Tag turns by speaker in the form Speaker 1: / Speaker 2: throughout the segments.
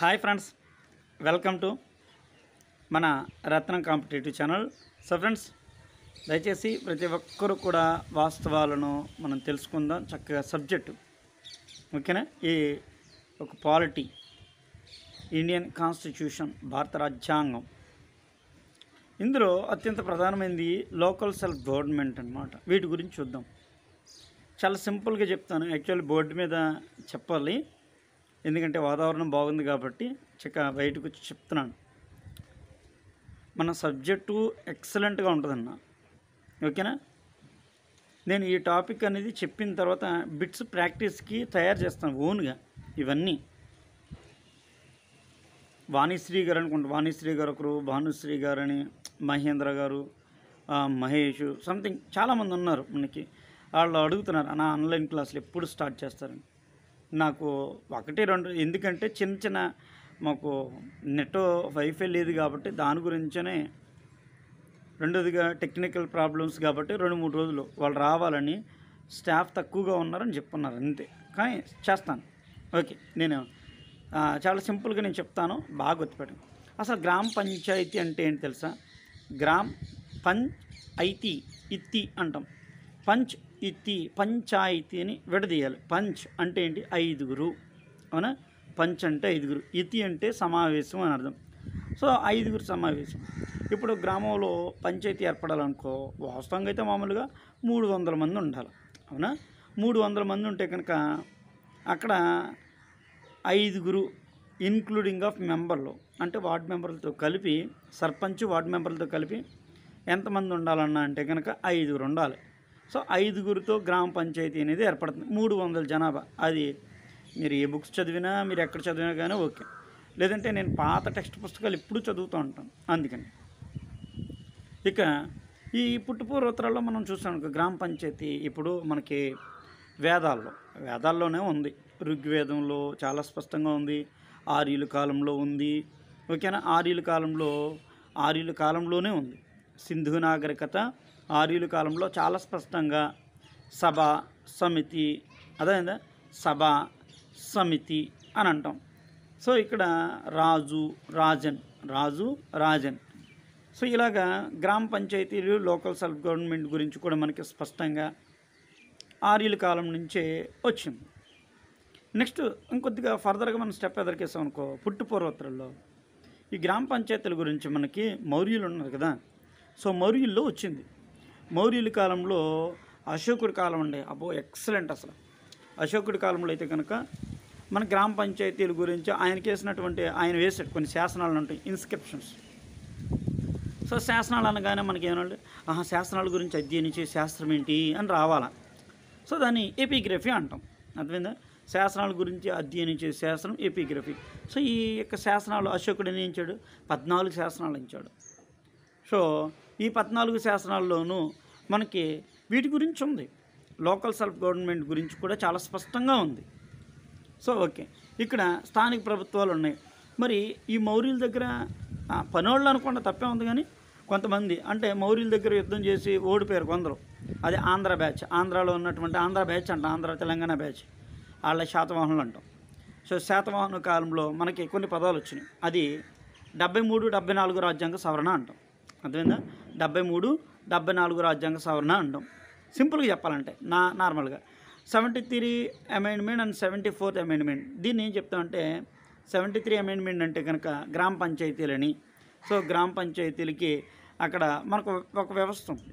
Speaker 1: hi friends welcome to మన Ratnam competitive channel so friends దయచేసి ప్రతి ఒక్కరూ కూడా వాస్తవాలను మనం తెలుసుకుందాం చక్కగా సబ్జెక్టు ఓకేనా ఈ ఒక పాలిటీ ఇండియన్ కాన్స్టిట్యూషన్ భారత రాజ్యాంగం ఇందులో అత్యంత ప్రధానమైనది లోకల్ సెల్ఫ్ గవర్నమెంట్ అనమాట వీటి గురించి చూద్దాం చాలా సింపుల్గా చెప్తాను యాక్చువల్లీ బోర్డు మీద చెప్పాలి ఎందుకంటే వాతావరణం బాగుంది కాబట్టి చక్క బయటకు వచ్చి చెప్తున్నాను మన సబ్జెక్టు ఎక్సలెంట్గా ఉంటుందన్న ఓకేనా నేను ఈ టాపిక్ అనేది చెప్పిన తర్వాత బిట్స్ ప్రాక్టీస్కి తయారు చేస్తాను ఓన్గా ఇవన్నీ వాణిశ్రీ గారు అనుకుంటా వాణిశ్రీ గారు ఒకరు భానుశ్రీ గారు అని మహేంద్ర గారు మహేష్ సంథింగ్ చాలామంది ఉన్నారు మనకి వాళ్ళు అడుగుతున్నారు నా ఆన్లైన్ క్లాసులు ఎప్పుడు స్టార్ట్ చేస్తారని నాకు ఒకటి రెండు ఎందుకంటే చిన్న చిన్న మాకు నెట్ వైఫై లేదు కాబట్టి దాని గురించనే రెండోదిగా టెక్నికల్ ప్రాబ్లమ్స్ కాబట్టి రెండు మూడు రోజులు వాళ్ళు రావాలని స్టాఫ్ తక్కువగా ఉన్నారని చెప్పున్నారు అంతే కానీ చేస్తాను ఓకే నేను చాలా సింపుల్గా నేను చెప్తాను బాగా గుర్తుపెట్టి అసలు గ్రామ పంచాయతీ అంటే ఏంటి తెలుసా గ్రామ్ పంచ్ ఐతి ఇత్తి అంటాం పంచ్ ఇతి పంచాయతీని విడదీయాలి పంచ్ అంటే ఏంటి ఐదుగురు అవునా పంచ్ అంటే ఐదుగురు ఇతి అంటే సమావేశం అని అర్థం సో ఐదుగురు సమావేశం ఇప్పుడు గ్రామంలో పంచాయతీ ఏర్పడాలనుకో వాస్తవంగా అయితే మామూలుగా మూడు వందల మంది ఉండాలి అవునా మూడు వందల మంది ఉంటే కనుక అక్కడ ఐదుగురు ఇన్క్లూడింగ్ ఆఫ్ మెంబర్లు అంటే వార్డ్ మెంబర్లతో కలిపి సర్పంచ్ వార్డ్ మెంబర్లతో కలిపి ఎంతమంది ఉండాలన్నా అంటే కనుక ఐదుగురు ఉండాలి సో ఐదుగురితో గ్రామ పంచాయతీ అనేది ఏర్పడుతుంది మూడు వందల జనాభా అది మీరు ఏ బుక్స్ చదివినా మీరు ఎక్కడ చదివినా కానీ ఓకే లేదంటే నేను పాత టెక్స్ట్ పుస్తకాలు ఎప్పుడు చదువుతూ ఉంటాను అందుకని ఇక ఈ పుట్టుపూర్వోత్తరాల్లో మనం చూసాం గ్రామ పంచాయతీ ఇప్పుడు మనకి వేదాల్లో వేదాల్లోనే ఉంది ఋగ్వేదంలో చాలా స్పష్టంగా ఉంది ఆర్యుల కాలంలో ఉంది ఓకేనా ఆర్యుల కాలంలో ఆర్యుల కాలంలోనే ఉంది సింధు నాగరికత ఆర్యుల కాలంలో చాలా స్పష్టంగా సభ సమితి అదే సభ సమితి అని అంటాం సో ఇక్కడ రాజు రాజన్ రాజు రాజన్ సో ఇలాగా గ్రామ పంచాయతీలు లోకల్ సెల్ఫ్ గవర్నమెంట్ గురించి కూడా మనకి స్పష్టంగా ఆర్యుల కాలం నుంచే వచ్చింది నెక్స్ట్ ఇంకొద్దిగా ఫర్దర్గా మనం స్టెప్ ఎదరికేసాం అనుకో పుట్టుపూర్వోత్తరంలో ఈ గ్రామ పంచాయతీల గురించి మనకి మౌర్యులు ఉన్నారు కదా సో మౌర్యుల్లో వచ్చింది మౌర్యుల కాలంలో అశోకుడి కాలం అండి అబ్బో ఎక్సలెంట్ అసలు అశోకుడి కాలంలో అయితే కనుక మన గ్రామ పంచాయతీల గురించి ఆయనకి వేసినటువంటి ఆయన వేసాడు కొన్ని శాసనాలు ఉంటాయి ఇన్స్క్రిప్షన్స్ సో శాసనాలు అనగానే మనకి ఏమంటే ఆహా శాసనాల గురించి అధ్యయనించే శాస్త్రం ఏంటి అని రావాలా సో దాన్ని ఎపిగ్రఫీ అంటాం అర్థమైందా శాసనాల గురించి అధ్యయనించే శాసనం ఎపిగ్రఫీ సో ఈ యొక్క శాసనాలు అశోకుడు నిర్ణయించాడు పద్నాలుగు శాసనాలు ఇచ్చాడు సో ఈ పద్నాలుగు శాసనాల్లోనూ మనకి వీటి గురించి ఉంది లోకల్ సెల్ఫ్ గవర్నమెంట్ గురించి కూడా చాలా స్పష్టంగా ఉంది సో ఓకే ఇక్కడ స్థానిక ప్రభుత్వాలు ఉన్నాయి మరి ఈ మౌర్యుల దగ్గర పనోళ్ళు అనుకుండా తప్పే ఉంది కానీ కొంతమంది అంటే మౌర్యుల దగ్గర యుద్ధం చేసి ఓడిపోయారు కొందరు అది ఆంధ్ర బ్యాచ్ ఆంధ్రాలో ఉన్నటువంటి ఆంధ్ర బ్యాచ్ అంట ఆంధ్ర తెలంగాణ బ్యాచ్ వాళ్ళ శాతవాహనులు అంటాం సో శాతవాహన కాలంలో మనకి కొన్ని పదాలు వచ్చినాయి అది డెబ్బై మూడు డెబ్బై నాలుగు రాజ్యాంగ సవరణ అంటాం అర్థమైందా డెబ్బై మూడు డెబ్బై నాలుగు రాజ్యాంగ సవరణ అంటాం సింపుల్గా చెప్పాలంటే నా నార్మల్గా seventy three amendment and seventy fourth amendment దీన్ని ఏం చెప్తామంటే సెవెంటీ త్రీ అమెండ్మెంట్ అంటే కనుక గ్రామ పంచాయతీలని సో గ్రామ పంచాయతీలకి అక్కడ మనకు ఒక వ్యవస్థ ఉంది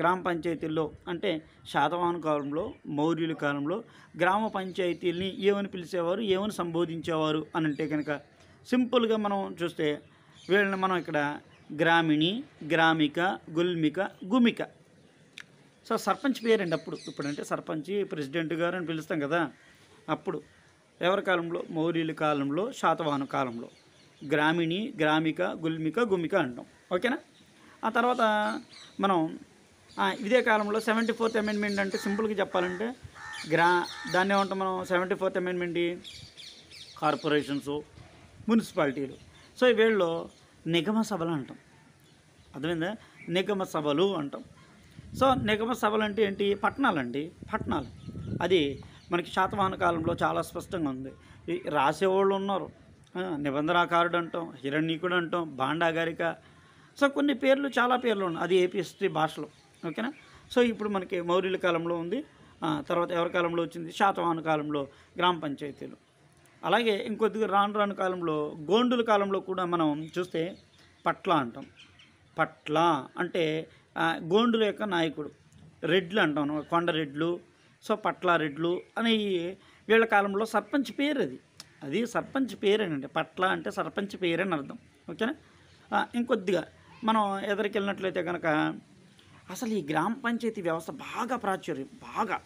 Speaker 1: గ్రామ పంచాయతీల్లో అంటే శాతవాహన కాలంలో మౌర్యుల కాలంలో గ్రామ పంచాయతీల్ని ఏమని పిలిచేవారు ఏమని సంబోధించేవారు అని అంటే కనుక సింపుల్గా మనం చూస్తే వీళ్ళని మనం ఇక్కడ గ్రామిణి గ్రామిక గుల్మిక గుమిక సో సర్పంచ్ పేరండి అప్పుడు ఇప్పుడంటే సర్పంచ్ ప్రెసిడెంట్ గారు అని పిలుస్తాం కదా అప్పుడు ఎవరి కాలంలో మౌర్యుల కాలంలో శాతవాహన కాలంలో గ్రామిణి గ్రామిక గుల్మిక గుమిక అంటాం ఓకేనా ఆ తర్వాత మనం ఇదే కాలంలో సెవెంటీ ఫోర్త్ అమెండ్మెంట్ అంటే సింపుల్గా చెప్పాలంటే గ్రా దాన్ని ఏమంటాం మనం సెవెంటీ ఫోర్త్ అమెండ్మెంట్ కార్పొరేషన్స్ మున్సిపాలిటీలు సో వీళ్ళు నిగమ సభలు అంటాం అర్థమైందా నిగమ సభలు అంటాం సో నిగమ సభలు అంటే ఏంటి పట్టణాలు అండి పట్టణాలు అది మనకి శాతవాహన కాలంలో చాలా స్పష్టంగా ఉంది రాసేవాళ్ళు ఉన్నారు నిబంధనాకారుడు అంటాం హిరణ్యకుడు అంటాం భాండాగారిక సో కొన్ని పేర్లు చాలా పేర్లు ఉన్నాయి అది ఏపీ హిస్టరీ భాషలో ఓకేనా సో ఇప్పుడు మనకి మౌర్యుల కాలంలో ఉంది తర్వాత ఎవరి కాలంలో వచ్చింది శాతవాహన కాలంలో గ్రామ పంచాయతీలు అలాగే ఇంకొద్దిగా రాను రాను కాలంలో గోండుల కాలంలో కూడా మనం చూస్తే పట్ల అంటాం పట్ల అంటే గోండుల యొక్క నాయకుడు రెడ్లు అంటాం కొండ రెడ్లు సో పట్ల రెడ్లు అనే వీళ్ళ కాలంలో సర్పంచ్ పేరు అది అది సర్పంచ్ పేరేనండి పట్ల అంటే సర్పంచ్ పేరని అర్థం ఓకేనా ఇంకొద్దిగా మనం ఎదరికి వెళ్ళినట్లయితే కనుక అసలు ఈ గ్రామ పంచాయతీ వ్యవస్థ బాగా ప్రాచుర్యం బాగా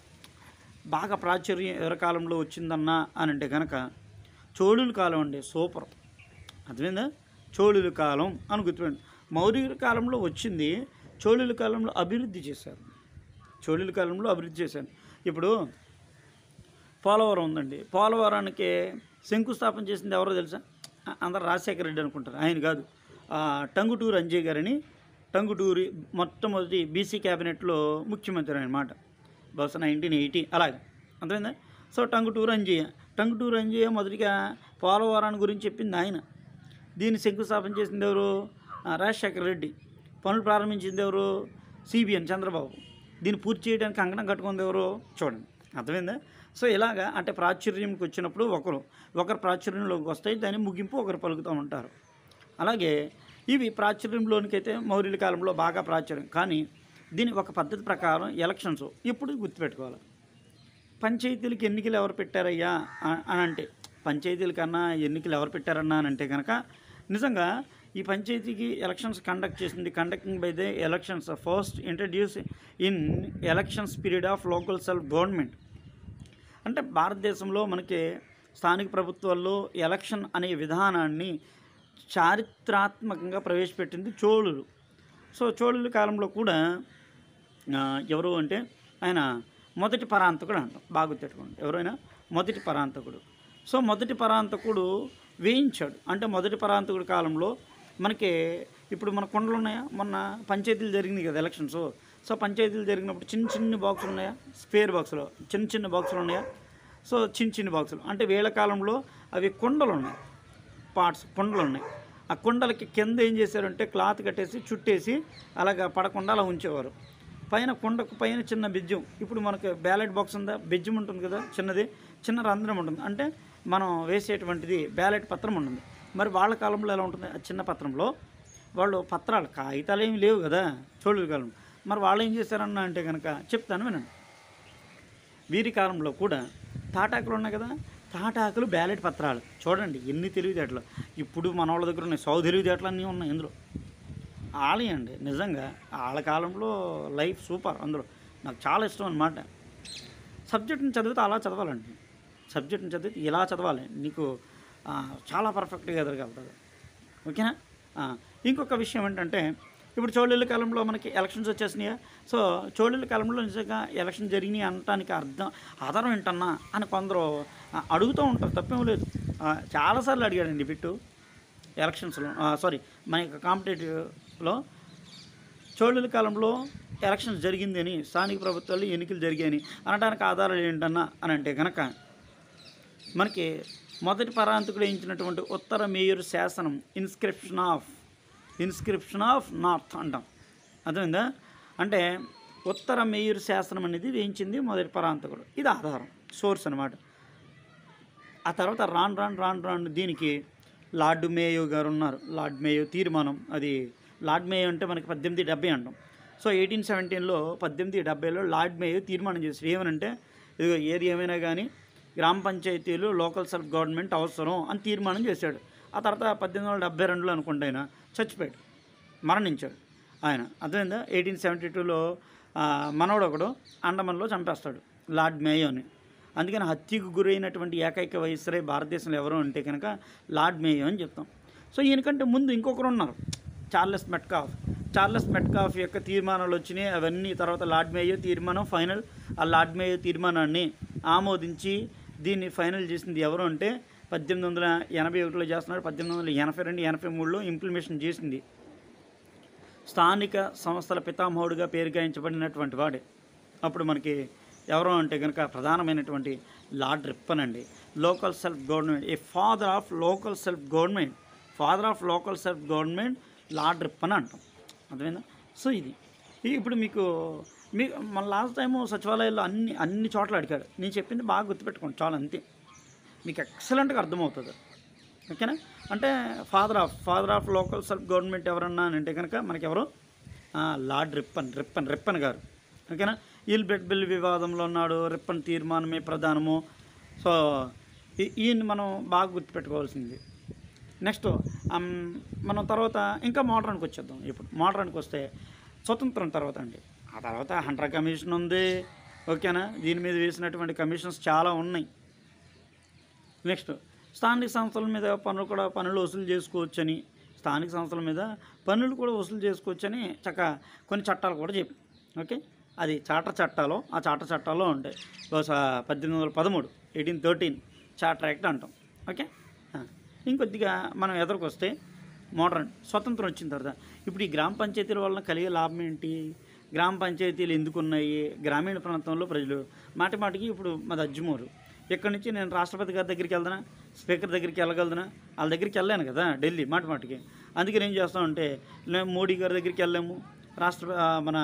Speaker 1: బాగా ప్రాచుర్యం ఎవరి కాలంలో వచ్చిందన్నా అని అంటే కనుక చోళుల కాలం అండి సూపర్ అర్థమైందా చోళుల కాలం అని గుర్తుపెండి మౌర్యుల కాలంలో వచ్చింది చోళుల కాలంలో అభివృద్ధి చేశారు చోళుల కాలంలో అభివృద్ధి చేశాను ఇప్పుడు పోలవరం ఉందండి పోలవరానికి శంకుస్థాపన చేసింది ఎవరో తెలుసా అందరు రాజశేఖర రెడ్డి అనుకుంటారు ఆయన కాదు టంగుటూరు అంజయ్ గారని టంగుటూరి మొట్టమొదటి బీసీ క్యాబినెట్లో ముఖ్యమంత్రి అనమాట బహుశా నైన్టీన్ ఎయిటీ అలాగే అంతేందా సో టంగుటూరు అంజయ్య టంగ్ ఎంజిఏ మొదటిగా పోలవరాన్ని గురించి చెప్పింది ఆయన దీన్ని శంకుస్థాపన చేసింది ఎవరు రాజశేఖర రెడ్డి పనులు ప్రారంభించింది ఎవరు సిబిఎన్ చంద్రబాబు దీన్ని పూర్తి చేయడానికి అంకణం కట్టుకుంది ఎవరు చూడండి అర్థమైందా సో ఇలాగా అంటే ప్రాచుర్యంకి వచ్చినప్పుడు ఒకరు ఒకరు ప్రాచుర్యంలోకి వస్తాయి దాని ముగింపు ఒకరు పలుకుతూ ఉంటారు అలాగే ఇవి ప్రాచుర్యంలోనికైతే మౌర్యుల కాలంలో బాగా ప్రాచుర్యం కానీ దీని ఒక పద్ధతి ప్రకారం ఎలక్షన్స్ ఎప్పుడు గుర్తుపెట్టుకోవాలి పంచాయతీలకు ఎన్నికలు ఎవరు పెట్టారయ్యా అని అంటే పంచాయతీల కన్నా ఎన్నికలు ఎవరు పెట్టారన్నా అని అంటే కనుక నిజంగా ఈ పంచాయతీకి ఎలక్షన్స్ కండక్ట్ చేసింది conducting by the elections first introduce in elections period of local self government అంటే భారతదేశంలో మనకి స్థానిక ప్రభుత్వాల్లో ఎలక్షన్ అనే విధానాన్ని చారిత్రాత్మకంగా ప్రవేశపెట్టింది చోళులు సో చోళుల కాలంలో కూడా ఎవరు అంటే ఆయన మొదటి పరాంతకుడు బాగు బాగుతెట్టుకుని ఎవరైనా మొదటి పరాంతకుడు సో మొదటి పరాంతకుడు వేయించాడు అంటే మొదటి పరాంతకుడి కాలంలో మనకి ఇప్పుడు మన కొండలు ఉన్నాయా మొన్న పంచాయతీలు జరిగినాయి కదా ఎలక్షన్స్ సో పంచాయతీలు జరిగినప్పుడు చిన్న చిన్న బాక్సులు ఉన్నాయా స్పేర్ బాక్సులు చిన్న చిన్న బాక్సులు ఉన్నాయా సో చిన్న చిన్న బాక్సులు అంటే వేళ కాలంలో అవి కొండలు ఉన్నాయి పార్ట్స్ కొండలు ఉన్నాయి ఆ కొండలకి కింద ఏం చేశారంటే క్లాత్ కట్టేసి చుట్టేసి అలాగ పడకుండా అలా ఉంచేవారు పైన కుండకు పైన చిన్న బెజ్జం ఇప్పుడు మనకు బ్యాలెట్ బాక్స్ ఉందా బెజ్జం ఉంటుంది కదా చిన్నది చిన్న రంధ్రం ఉంటుంది అంటే మనం వేసేటువంటిది బ్యాలెట్ పత్రం ఉంటుంది మరి వాళ్ళ కాలంలో ఎలా ఉంటుంది ఆ చిన్న పత్రంలో వాళ్ళు పత్రాలు కాగితాలు ఏమి లేవు కదా చోళుల కాలంలో మరి వాళ్ళు ఏం చేశారన్నా అంటే కనుక చెప్తాను వినండి వీరి కాలంలో కూడా తాటాకులు ఉన్నాయి కదా తాటాకులు బ్యాలెట్ పత్రాలు చూడండి ఎన్ని తెలివితేటలు ఇప్పుడు మన వాళ్ళ దగ్గర ఉన్నాయి సౌ తెలివితేటలు అన్నీ ఉన్నాయి ఇందులో ఆలయం అండి నిజంగా వాళ్ళ కాలంలో లైఫ్ సూపర్ అందులో నాకు చాలా ఇష్టం అనమాట సబ్జెక్ట్ని చదివితే అలా చదవాలండి సబ్జెక్ట్ని చదివితే ఇలా చదవాలి నీకు చాలా పర్ఫెక్ట్గా ఎదగలుగుతుంది ఓకేనా ఇంకొక విషయం ఏంటంటే ఇప్పుడు చోళీల కాలంలో మనకి ఎలక్షన్స్ వచ్చేసినాయా సో చోళీల కాలంలో నిజంగా ఎలక్షన్ జరిగినాయి అనటానికి అర్థం ఆధారం ఏంటన్నా అని కొందరు అడుగుతూ ఉంటారు తప్పేం లేదు చాలాసార్లు అడిగాడండి బిట్టు ఎలక్షన్స్లో సారీ మన యొక్క కాంపిటేటివ్ లో చోళుల కాలంలో ఎలక్షన్స్ జరిగిందని స్థానిక ప్రభుత్వాలు ఎన్నికలు జరిగాయని అనడానికి ఆధారాలు ఏంటన్నా అని అంటే కనుక మనకి మొదటి పరాంతకుడు వేయించినటువంటి ఉత్తర మేయర్ శాసనం inscription of inscription of north అంటాం అర్థమైందా అంటే ఉత్తర మేయూర్ శాసనం అనేది వేయించింది మొదటి పరాంతకుడు ఇది ఆధారం సోర్స్ అనమాట ఆ తర్వాత రాను రాను రాను రాను దీనికి లార్డు మేయో గారు ఉన్నారు లార్డ్ మేయో తీర్మానం అది లార్డ్ మేయో అంటే మనకి పద్దెనిమిది డెబ్బై అంటాం సో ఎయిటీన్ సెవెంటీన్లో పద్దెనిమిది డెబ్బైలో లార్డ్ మేయో తీర్మానం చేశారు ఏమనంటే ఇదిగో ఏది ఏమైనా కానీ గ్రామ పంచాయతీలు లోకల్ సెల్ఫ్ గవర్నమెంట్ అవసరం అని తీర్మానం చేశాడు ఆ తర్వాత పద్దెనిమిది వందల డెబ్బై రెండులో అనుకుంటే ఆయన చచ్చిపోయాడు మరణించాడు ఆయన అదేందా ఎయిటీన్ సెవెంటీ టూలో మనవడు ఒకడు అండమన్లో చంపేస్తాడు లార్డ్ మేయోని అందుకని హత్యకు గురైనటువంటి ఏకైక వయసురే భారతదేశంలో ఎవరు అంటే కనుక లార్డ్ మేయో అని చెప్తాం సో ఈయనకంటే ముందు ఇంకొకరు ఉన్నారు చార్లెస్ మెట్కాఫ్ చార్లెస్ మెట్కాఫ్ యొక్క తీర్మానాలు వచ్చినాయి అవన్నీ తర్వాత లార్డ్ మేయో తీర్మానం ఫైనల్ ఆ లార్డ్ మేయో తీర్మానాన్ని ఆమోదించి దీన్ని ఫైనల్ చేసింది ఎవరు అంటే పద్దెనిమిది వందల ఎనభై ఒకటిలో చేస్తున్నారు పద్దెనిమిది వందల ఎనభై రెండు ఎనభై మూడులో ఇంప్లిమేషన్ చేసింది స్థానిక సంస్థల పితామహుడిగా పేరుగాయించబడినటువంటి వాడే అప్పుడు మనకి ఎవరు అంటే కనుక ప్రధానమైనటువంటి లార్డ్ రిప్పన్ అండి local self government a father of local self government father of local self government Lord Ripon అని అంటాం అర్థమైందా సో ఇది ఇప్పుడు మీకు మీ మన లాస్ట్ టైము సచివాలయాల్లో అన్ని అన్ని చోట్ల అడిగాడు నేను చెప్పింది బాగా గుర్తుపెట్టుకోండి చాలా అంతే మీకు ఎక్సలెంట్గా అర్థమవుతుంది ఓకేనా అంటే father of father of local self government ఎవరన్నా అని అంటే కనుక మనకెవరు లార్డ్ రిప్పన్ రిప్పన్ రిప్పన్ గారు ఓకేనా ఈల్ బెడ్ బిల్ వివాదంలో ఉన్నాడు రిప్పన్ తీర్మానమే ప్రధానము సో ఈయన్ని మనం బాగా గుర్తుపెట్టుకోవాల్సింది నెక్స్ట్ మనం తర్వాత ఇంకా మోడ్రన్కి వచ్చేద్దాం ఇప్పుడు మోడ్రన్కి వస్తే స్వతంత్రం తర్వాత అండి ఆ తర్వాత హండ్రెడ్ కమిషన్ ఉంది ఓకేనా దీని మీద వేసినటువంటి కమిషన్స్ చాలా ఉన్నాయి నెక్స్ట్ స్థానిక సంస్థల మీద పనులు కూడా పనులు వసూలు చేసుకోవచ్చని స్థానిక సంస్థల మీద పనులు కూడా వసూలు చేసుకోవచ్చని చక్క కొన్ని చట్టాలు కూడా చెప్పి ఓకే అది చాటర్ చట్టాలు ఆ చాట చట్టాల్లో ఉంటాయి బహుశా పద్దెనిమిది వందల పదమూడు ఎయిటీన్ థర్టీన్ చాటర్ యాక్ట్ అంటాం ఓకే ఇంకొద్దిగా మనం ఎదురుకొస్తే వస్తే స్వతంత్రం వచ్చిన తర్వాత ఇప్పుడు ఈ గ్రామ పంచాయతీల వలన కలిగే లాభం ఏంటి గ్రామ పంచాయతీలు ఎందుకున్నాయి గ్రామీణ ప్రాంతంలో ప్రజలు మాటి మాటికి ఇప్పుడు మా దజ్జమూరు ఇక్కడ నుంచి నేను రాష్ట్రపతి గారి దగ్గరికి వెళ్దానా స్పీకర్ దగ్గరికి వెళ్ళగలదునా వాళ్ళ దగ్గరికి వెళ్ళాను కదా ఢిల్లీ మాటి మాటికి అందుకని ఏం చేస్తామంటే మోడీ గారి దగ్గరికి వెళ్ళాము రాష్ట్ర మన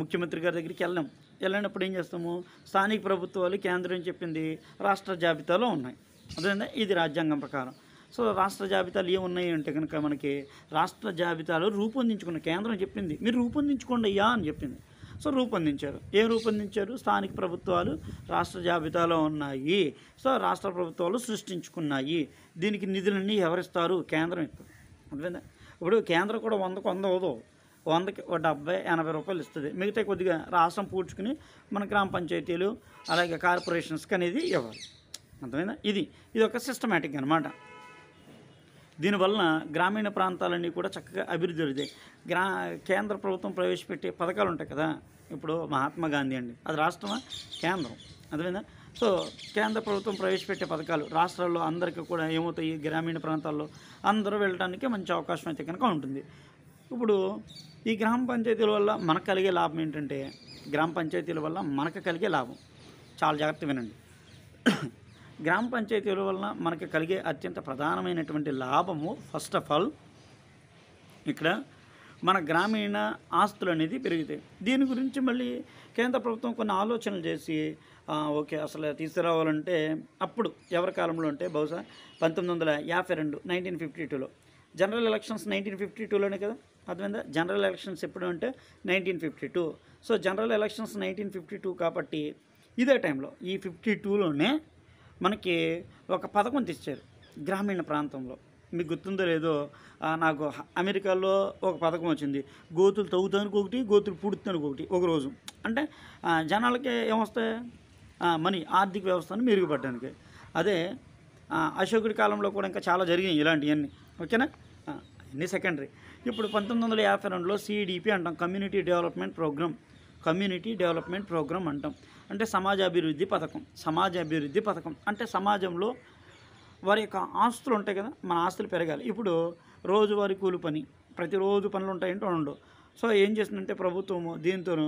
Speaker 1: ముఖ్యమంత్రి గారి దగ్గరికి వెళ్ళాము వెళ్ళినప్పుడు ఏం చేస్తాము స్థానిక ప్రభుత్వాలు కేంద్రం చెప్పింది రాష్ట్ర జాబితాలో ఉన్నాయి అదే ఇది రాజ్యాంగం ప్రకారం సో రాష్ట్ర జాబితాలు ఏమి ఉన్నాయి అంటే కనుక మనకి రాష్ట్ర జాబితాలు రూపొందించుకున్న కేంద్రం చెప్పింది మీరు రూపొందించుకోండి అయ్యా అని చెప్పింది సో రూపొందించారు ఏం రూపొందించారు స్థానిక ప్రభుత్వాలు రాష్ట్ర జాబితాలో ఉన్నాయి సో రాష్ట్ర ప్రభుత్వాలు సృష్టించుకున్నాయి దీనికి నిధులన్నీ ఎవరిస్తారు కేంద్రం ఇస్తారు ఇప్పుడు కేంద్రం కూడా వందకు వంద అవదు వందకి ఒక డెబ్బై ఎనభై రూపాయలు ఇస్తుంది మిగతా కొద్దిగా రాష్ట్రం పూడ్చుకుని మన గ్రామ పంచాయతీలు అలాగే కార్పొరేషన్స్కి అనేది ఇవ్వాలి అర్థమైందా ఇది ఇది ఒక సిస్టమేటిక్ అనమాట దీనివలన గ్రామీణ ప్రాంతాలన్నీ కూడా చక్కగా అభివృద్ధి జరుగుతాయి గ్రా కేంద్ర ప్రభుత్వం ప్రవేశపెట్టే పథకాలు ఉంటాయి కదా ఇప్పుడు మహాత్మా గాంధీ అండి అది రాష్ట్రమా కేంద్రం అదేవిధంగా సో కేంద్ర ప్రభుత్వం ప్రవేశపెట్టే పథకాలు రాష్ట్రాల్లో అందరికీ కూడా ఏమవుతాయి గ్రామీణ ప్రాంతాల్లో అందరూ వెళ్ళడానికి మంచి అవకాశం అయితే కనుక ఉంటుంది ఇప్పుడు ఈ గ్రామ పంచాయతీల వల్ల మనకు కలిగే లాభం ఏంటంటే గ్రామ పంచాయతీల వల్ల మనకు కలిగే లాభం చాలా జాగ్రత్త వినండి గ్రామ పంచాయతీల వలన మనకు కలిగే అత్యంత ప్రధానమైనటువంటి లాభము ఫస్ట్ ఆఫ్ ఆల్ ఇక్కడ మన గ్రామీణ ఆస్తులు అనేది పెరుగుతాయి దీని గురించి మళ్ళీ కేంద్ర ప్రభుత్వం కొన్ని ఆలోచనలు చేసి ఓకే అసలు తీసుకురావాలంటే అప్పుడు ఎవరి కాలంలో అంటే బహుశా పంతొమ్మిది వందల యాభై రెండు నైన్టీన్ ఫిఫ్టీ టూలో జనరల్ ఎలక్షన్స్ నైన్టీన్ ఫిఫ్టీ టూలోనే కదా అర్థమైందా జనరల్ ఎలక్షన్స్ ఎప్పుడు అంటే nineteen fifty two so general elections nineteen fifty two కాబట్టి ఇదే టైంలో ఈ ఫిఫ్టీ టూలోనే మనకి ఒక పథకం తెచ్చారు గ్రామీణ ప్రాంతంలో మీకు గుర్తుందో లేదో నాకు అమెరికాలో ఒక పథకం వచ్చింది గోతులు తవ్వుతానికి ఒకటి గోతులు పుడుతానికి ఒకటి ఒకరోజు అంటే జనాలకి ఏమొస్తాయి మనీ ఆర్థిక వ్యవస్థను మెరుగుపడడానికి అదే అశోకుడి కాలంలో కూడా ఇంకా చాలా జరిగినాయి ఇలాంటివన్నీ ఓకేనా అన్నీ సెకండరీ ఇప్పుడు పంతొమ్మిది వందల యాభై రెండులో సిడిపి అంటాం community development programme community development programme అంటాం అంటే సమాజ అభివృద్ధి పథకం సమాజ అభివృద్ధి పథకం అంటే సమాజంలో వారి యొక్క ఆస్తులు ఉంటాయి కదా మన ఆస్తులు పెరగాలి ఇప్పుడు రోజువారీ కూలి పని ప్రతిరోజు పనులు ఉంటాయంటే ఉండవు సో ఏం చేస్తుందంటే ప్రభుత్వము దీంతోనూ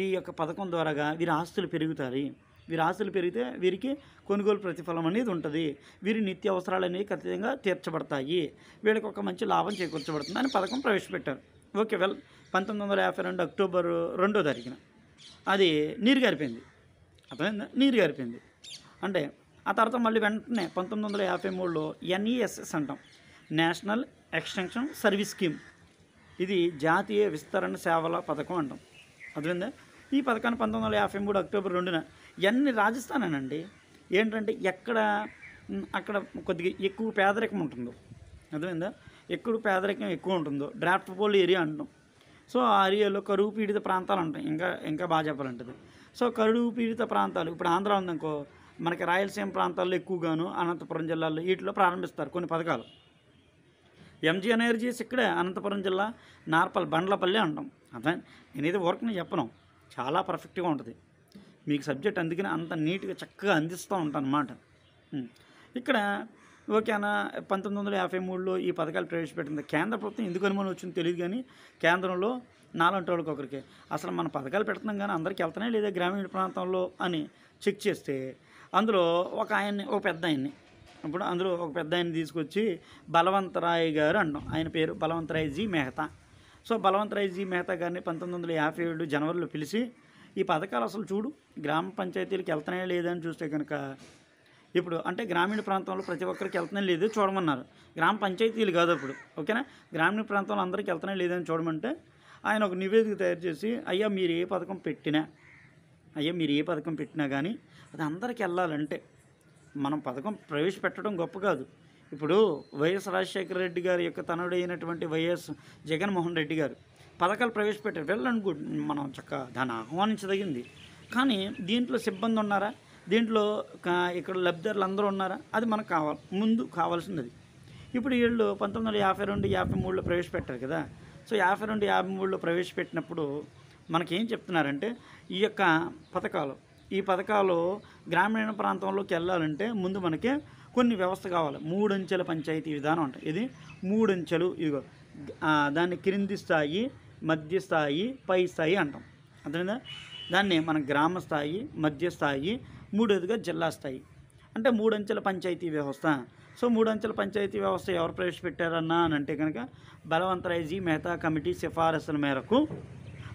Speaker 1: ఈ యొక్క పథకం ద్వారాగా వీరి ఆస్తులు పెరుగుతాయి వీరి ఆస్తులు పెరిగితే వీరికి కొనుగోలు ప్రతిఫలం అనేది ఉంటుంది వీరి నిత్య అవసరాలు అనేవి ఖచ్చితంగా తీర్చబడతాయి వీళ్ళకి ఒక మంచి లాభం చేకూర్చబడుతుంది అని పథకం ప్రవేశపెట్టారు ఓకే వెల్ పంతొమ్మిది వందల యాభై రెండు అక్టోబర్ రెండో తారీఖున అది నీరు గారిపోయింది అర్థమైందా నీరు గారిపోయింది అంటే ఆ తర్వాత మళ్ళీ వెంటనే పంతొమ్మిది వందల యాభై మూడులో ఎన్ఈఎస్ఎస్ అంటాం నేషనల్ ఎక్స్టెన్షన్ సర్వీస్ స్కీమ్ ఇది జాతీయ విస్తరణ సేవల పథకం అంటాం అర్థమైందా ఈ పథకాన్ని పంతొమ్మిది వందల యాభై మూడు అక్టోబర్ రెండున ఎన్ని రాజస్థాన్ అండి ఏంటంటే ఎక్కడ అక్కడ కొద్దిగా ఎక్కువ పేదరికం ఉంటుందో అర్థమైందా ఎక్కువ పేదరికం ఎక్కువ ఉంటుందో డ్రాఫ్ట్ పోల్ ఏరియా అంటాం సో ఆ ఏరియాలో కరువు పీడిత ప్రాంతాలు ఉంటాయి ఇంకా ఇంకా బాగా చెప్పాలంటది సో కరుడు పీడిత ప్రాంతాలు ఇప్పుడు ఆంధ్ర ఉందనుకో మనకి రాయలసీమ ప్రాంతాల్లో ఎక్కువగాను అనంతపురం జిల్లాలో వీటిలో ప్రారంభిస్తారు కొన్ని పథకాలు ఎంజీ ఎనర్జీస్ ఇక్కడే అనంతపురం జిల్లా నార్పల్ బండ్లపల్లి అంటాం అదే నేనైతే వర్క్ని చెప్పను చాలా పర్ఫెక్ట్గా ఉంటుంది మీకు సబ్జెక్ట్ అందుకని అంత నీట్గా చక్కగా అందిస్తూ ఉంటాను అన్నమాట ఇక్కడ ఓకేనా పంతొమ్మిది వందల యాభై మూడులో ఈ పథకాలు ప్రవేశపెట్టింది కేంద్ర ప్రభుత్వం ఎందుకు అనుమానం వచ్చింది తెలియదు కానీ కేంద్రంలో నాలంటి వాళ్ళకి ఒకరికి అసలు మన పథకాలు పెడుతున్నాం కానీ అందరికీ వెళ్తానే లేదా గ్రామీణ ప్రాంతంలో అని చెక్ చేస్తే అందులో ఒక ఆయన్ని ఒక పెద్ద ఆయన్ని ఇప్పుడు అందులో ఒక పెద్ద ఆయన్ని తీసుకొచ్చి బలవంతరాయ్ గారు అన్నాం ఆయన పేరు బలవంతరాయ్ జీ మెహతా సో బలవంతరాయ్ జీ మెహతా గారిని పంతొమ్మిది వందల యాభై ఏడు జనవరిలో పిలిచి ఈ పథకాలు అసలు చూడు గ్రామ పంచాయతీలకు వెళ్తానే లేదని చూస్తే కనుక ఇప్పుడు అంటే గ్రామీణ ప్రాంతంలో ప్రతి ఒక్కరికి వెళ్తనే లేదు చూడమన్నారు గ్రామ పంచాయతీలు కాదు అప్పుడు ఓకేనా గ్రామీణ ప్రాంతంలో అందరికీ వెళ్తనే లేదని చూడమంటే ఆయన ఒక నివేదిక తయారు చేసి అయ్యా మీరు ఏ పథకం పెట్టినా అయ్యా మీరు ఏ పథకం పెట్టినా కానీ అది అందరికీ వెళ్ళాలంటే మనం పథకం ప్రవేశపెట్టడం గొప్ప కాదు ఇప్పుడు వైఎస్ రాజశేఖర రెడ్డి గారి యొక్క తనుడైనటువంటి వైఎస్ జగన్మోహన్ రెడ్డి గారు పథకాలు ప్రవేశపెట్టారు వెళ్ళనుకో మనం చక్క దాన్ని ఆహ్వానించదగింది కానీ దీంట్లో సిబ్బంది ఉన్నారా దీంట్లో ఇక్కడ లబ్ధిదారులు అందరూ ఉన్నారా అది మనకు కావాలి ముందు కావాల్సినది ఇప్పుడు వీళ్ళు పంతొమ్మిది వందల యాభై రెండు యాభై మూడులో ప్రవేశపెట్టారు కదా సో యాభై రెండు యాభై మూడులో ప్రవేశపెట్టినప్పుడు మనకేం చెప్తున్నారంటే ఈ యొక్క పథకాలు ఈ పథకాలు గ్రామీణ ప్రాంతంలోకి వెళ్ళాలంటే ముందు మనకి కొన్ని వ్యవస్థ కావాలి మూడంచెల పంచాయతీ విధానం అంట ఇది మూడంచెలు ఇదిగో దాన్ని క్రింది స్థాయి మధ్య స్థాయి పై స్థాయి అంటాం అంతేనా దాన్ని మన గ్రామ స్థాయి మధ్య స్థాయి మూడోదిగా జిల్లా స్థాయి అంటే మూడంచెల పంచాయతీ వ్యవస్థ సో మూడంచెల పంచాయతీ వ్యవస్థ ఎవరు ప్రవేశపెట్టారన్నా అని అంటే కనుక బలవంతరాయజీ మెహతా కమిటీ సిఫారసుల మేరకు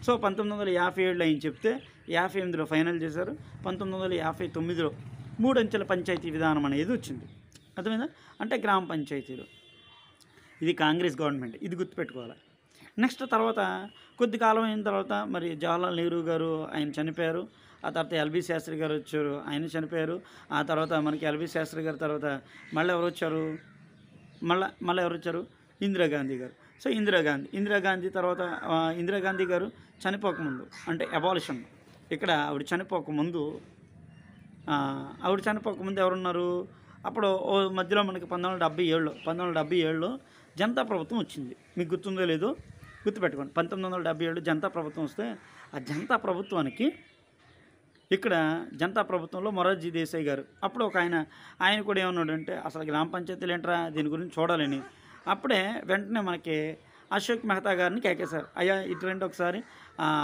Speaker 1: సో పంతొమ్మిది వందల యాభై ఏడులో ఆయన చెప్తే యాభై ఎనిమిదిలో ఫైనల్ చేశారు పంతొమ్మిది వందల యాభై తొమ్మిదిలో మూడంచెల పంచాయతీ విధానం అనేది వచ్చింది అర్థమైందా అంటే గ్రామ పంచాయతీలు ఇది కాంగ్రెస్ గవర్నమెంట్ ఇది గుర్తుపెట్టుకోవాలి నెక్స్ట్ తర్వాత కొద్ది కాలం అయిన తర్వాత మరి జవహర్లాల్ నెహ్రూ గారు ఆయన చనిపోయారు ఆ తర్వాత ఎల్బి శాస్త్రి గారు వచ్చారు ఆయన చనిపోయారు ఆ తర్వాత మనకి ఎల్బి శాస్త్రి గారి తర్వాత మళ్ళీ ఎవరు వచ్చారు మళ్ళీ మళ్ళీ ఎవరు వచ్చారు ఇందిరాగాంధీ గారు సో ఇందిరాగాంధీ ఇందిరాగాంధీ తర్వాత ఇందిరాగాంధీ గారు చనిపోకముందు అంటే ఎవాల్యూషన్ ఇక్కడ ఆవిడ చనిపోకముందు ఆవిడ చనిపోకముందు ఎవరున్నారు అప్పుడు ఓ మధ్యలో మనకి పంతొమ్మిది వందల డెబ్బై ఏడులో పంతొమ్మిది వందల డెబ్బై ఏడులో జనతా ప్రభుత్వం వచ్చింది మీకు గుర్తుందో లేదో గుర్తుపెట్టుకోండి పంతొమ్మిది వందల డెబ్బై ఏడు జనతా ప్రభుత్వం వస్తే ఆ జనతా ప్రభుత్వానికి ఇక్కడ జనతా ప్రభుత్వంలో మొరార్జీ దేశాయి గారు అప్పుడు ఒక ఆయన ఆయన కూడా ఏమన్నాడంటే అసలు గ్రామ పంచాయతీలు ఏంట్రా దీని గురించి చూడాలని అప్పుడే వెంటనే మనకి అశోక్ మెహతా గారిని కేకేశారు అయ్యా ఇటువంటి ఒకసారి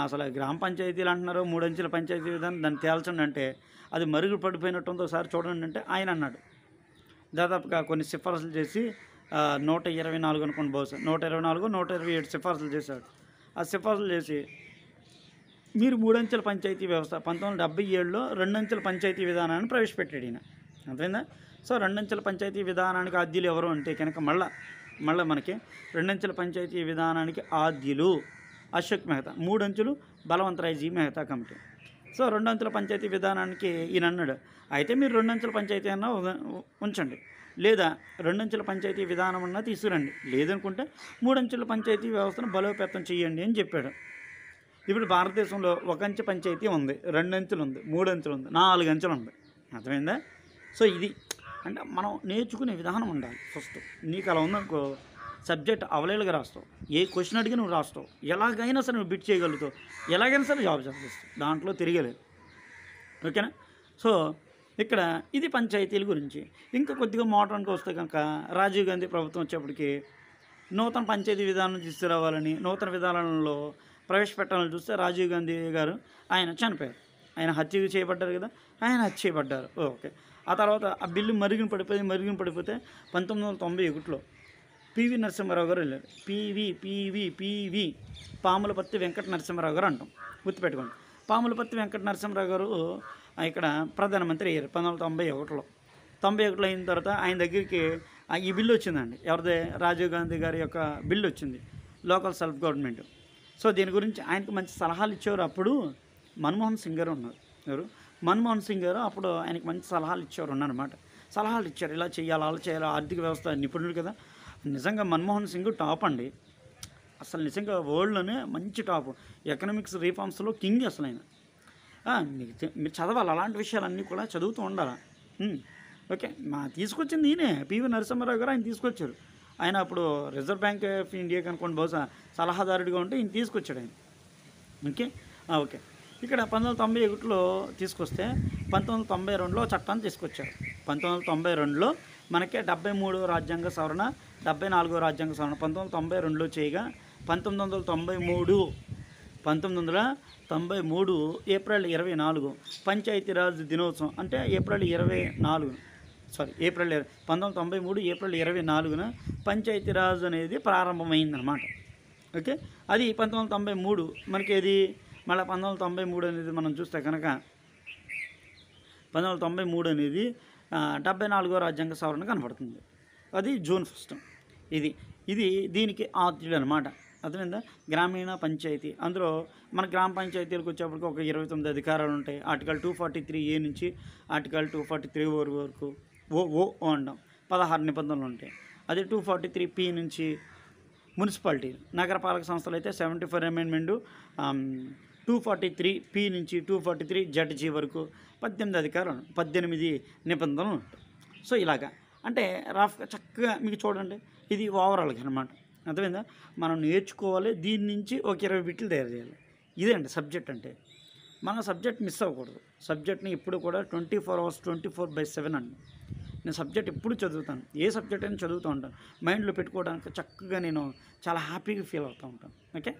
Speaker 1: అసలు గ్రామ పంచాయతీలు అంటున్నారు మూడంచెల పంచాయతీ విధానం దాన్ని తేల్చండి అంటే అది మరుగు పడిపోయినట్టుందో ఒకసారి చూడండి అంటే ఆయన అన్నాడు దాదాపుగా కొన్ని సిఫార్సులు చేసి నూట ఇరవై నాలుగు అనుకోండి బహుశా నూట ఇరవై నాలుగు నూట ఇరవై ఏడు సిఫార్సులు చేశాడు ఆ సిఫార్సులు చేసి మీరు మూడంచెల పంచాయతీ వ్యవస్థ పంతొమ్మిది వందల డెబ్బై ఏడులో రెండంచెల పంచాయతీ విధానాన్ని ప్రవేశపెట్టాడు ఈయన అంతేందా సో రెండంచెల పంచాయతీ విధానానికి ఆద్యులు ఎవరు అంటే కనుక మళ్ళా మళ్ళీ మనకి రెండంచెల పంచాయతీ విధానానికి ఆద్యులు అశోక్ మెహతా మూడంచులు బలవంతరాయ్జీ మెహతా కమిటీ సో రెండంచెల పంచాయతీ విధానానికి ఈయన అన్నాడు అయితే మీరు రెండంచెల పంచాయతీ అన్న ఉంచండి లేదా రెండంచెల పంచాయతీ విధానం అన్నా తీసుకురండి లేదనుకుంటే మూడంచెల పంచాయతీ వ్యవస్థను బలోపేతం చేయండి అని చెప్పాడు ఇప్పుడు భారతదేశంలో ఒక అంచె పంచాయతీ ఉంది రెండు అంచెలు ఉంది మూడు అంచెలు ఉంది నాలుగు అంచెలు ఉంది అర్థమైందా సో ఇది అంటే మనం నేర్చుకునే విధానం ఉండాలి ఫస్ట్ నీకు అలా ఉందనుకో సబ్జెక్ట్ అవలేలుగా రాస్తావు ఏ క్వశ్చన్ అడిగి నువ్వు రాస్తావు ఎలాగైనా సరే నువ్వు బిట్ చేయగలుగుతావు ఎలాగైనా సరే జాబ్ చేస్తావు దాంట్లో తిరిగలేదు ఓకేనా సో ఇక్కడ ఇది పంచాయతీల గురించి ఇంకా కొద్దిగా మోటార్కి వస్తే కనుక రాజీవ్ గాంధీ ప్రభుత్వం వచ్చేప్పటికీ నూతన పంచాయతీ విధానం తీసుకురావాలని నూతన విధానంలో ప్రవేశపెట్టాలని చూస్తే రాజీవ్ గాంధీ గారు ఆయన చనిపోయారు ఆయన హత్య చేయబడ్డారు కదా ఆయన హత్య చేయబడ్డారు ఓకే ఆ తర్వాత ఆ బిల్లు మరుగున పడిపోయి మరుగున పడిపోతే పంతొమ్మిది వందల తొంభై ఒకటిలో పివి నరసింహారావు గారు వెళ్ళారు PV PV PV Pamulaparthi Venkata Narasimha Rao గారు అంటాం గుర్తుపెట్టుకోండి పాములపత్తి వెంకట నరసింహారావు గారు ఇక్కడ ప్రధానమంత్రి అయ్యారు పంతొమ్మిది తొంభై ఒకటిలో తొంభై ఒకటిలో అయిన తర్వాత ఆయన దగ్గరికి ఈ బిల్లు వచ్చిందండి ఎవరిదే రాజీవ్ గాంధీ గారి యొక్క బిల్లు వచ్చింది లోకల్ సెల్ఫ్ గవర్నమెంట్ సో దీని గురించి ఆయనకు మంచి సలహాలు ఇచ్చేవారు అప్పుడు మన్మోహన్ సింగ్ గారు ఉన్నారు ఎవరు మన్మోహన్ సింగ్ గారు అప్పుడు ఆయనకు మంచి సలహాలు ఇచ్చేవారు ఉన్నారన్నమాట సలహాలు ఇచ్చారు ఇలా చేయాలి అలా చేయాలి ఆర్థిక వ్యవస్థ నిపుణులు కదా నిజంగా మన్మోహన్ సింగ్ టాప్ అండి అసలు నిజంగా వరల్డ్లోనే మంచి టాప్ ఎకనామిక్స్ రీఫార్మ్స్లో కింగ్ అసలు ఆయన మీరు చదవాలి అలాంటి విషయాలన్నీ కూడా చదువుతూ ఉండాలి ఓకే మా తీసుకొచ్చింది ఈయనే పివి నరసింహారావు గారు ఆయన తీసుకొచ్చారు ఆయన అప్పుడు రిజర్వ్ బ్యాంక్ ఆఫ్ ఇండియా కనుకోండి బహుశా సలహాదారుడిగా ఉంటే ఈయన తీసుకొచ్చాడు ఆయన ఓకే ఓకే ఇక్కడ పంతొమ్మిది వందల తొంభై ఒకటిలో తీసుకొస్తే పంతొమ్మిది వందల తొంభై రెండులో చట్టాన్ని తీసుకొచ్చారు పంతొమ్మిది వందల తొంభై రెండులో మనకి డెబ్బై మూడో రాజ్యాంగ సవరణ డెబ్బై నాలుగో రాజ్యాంగ సవరణ పంతొమ్మిది వందల తొంభై రెండులో చేయగా పంతొమ్మిది వందల తొంభై మూడు పంతొమ్మిది వందల తొంభై మూడు ఏప్రిల్ ఇరవై నాలుగు పంచాయతీరాజ్ దినోత్సవం అంటే ఏప్రిల్ ఇరవై నాలుగు సారీ ఏప్రిల్ పంతొమ్మిది తొంభై మూడు ఏప్రిల్ ఇరవై నాలుగున పంచాయతీరాజ్ అనేది ప్రారంభమైందనమాట ఓకే అది పంతొమ్మిది వందల తొంభై మూడు మనకి ఏది మళ్ళీ పంతొమ్మిది తొంభై మూడు అనేది మనం చూస్తే కనుక పంతొమ్మిది తొంభై మూడు అనేది డెబ్బై నాలుగో రాజ్యాంగ సవరణ కనపడుతుంది అది జూన్ ఫస్ట్ ఇది ఇది దీనికి ఆద్యుడు అనమాట అర్థమైందా గ్రామీణ పంచాయతీ అందులో మన గ్రామ పంచాయతీలకు వచ్చేప్పటికి ఒక ఇరవై తొమ్మిది అధికారాలు ఉంటాయి article two forty three A నుంచి ఆర్టికల్ టూ ఫార్టీ త్రీ వరకు ఓ ఓ అంటాం పదహారు నిబంధనలు ఉంటాయి అదే టూ ఫార్టీ త్రీ పి నుంచి మున్సిపాలిటీ నగరపాలక సంస్థలు అయితే seventy four amendment two forty three P నుంచి టూ ఫార్టీ త్రీ జడ్జీ వరకు పద్దెనిమిది అధికారులు పద్దెనిమిది నిబంధనలు ఉంటాయి సో ఇలాగా అంటే రాఫ్గా చక్కగా మీకు చూడండి ఇది ఓవరాల్గా అనమాట అర్థమైందా మనం నేర్చుకోవాలి దీని నుంచి ఒక ఇరవై బిట్లు తయారు చేయాలి ఇదే అండి సబ్జెక్ట్ అంటే మన సబ్జెక్ట్ మిస్ అవ్వకూడదు సబ్జెక్ట్ని ఇప్పుడు కూడా twenty four hours twenty four by seven అండి నేను సబ్జెక్ట్ ఎప్పుడు చదువుతాను ఏ సబ్జెక్ట్ అయినా చదువుతూ ఉంటాను మైండ్లో పెట్టుకోవడానికి చక్కగా నేను చాలా హ్యాపీగా ఫీల్ అవుతూ ఉంటాను ఓకే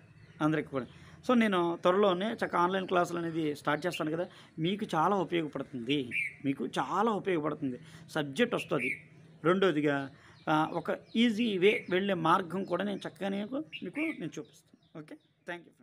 Speaker 1: అందరికీ కూడా సో నేను త్వరలోనే చక్క ఆన్లైన్ క్లాసులు అనేది స్టార్ట్ చేస్తాను కదా మీకు చాలా ఉపయోగపడుతుంది మీకు చాలా ఉపయోగపడుతుంది సబ్జెక్ట్ వస్తుంది రెండోదిగా ఒక ఈజీ వే వెళ్ళే మార్గం కూడా నేను చక్కగా మీకు మీకు నేను చూపిస్తాను ఓకే థ్యాంక్ యూ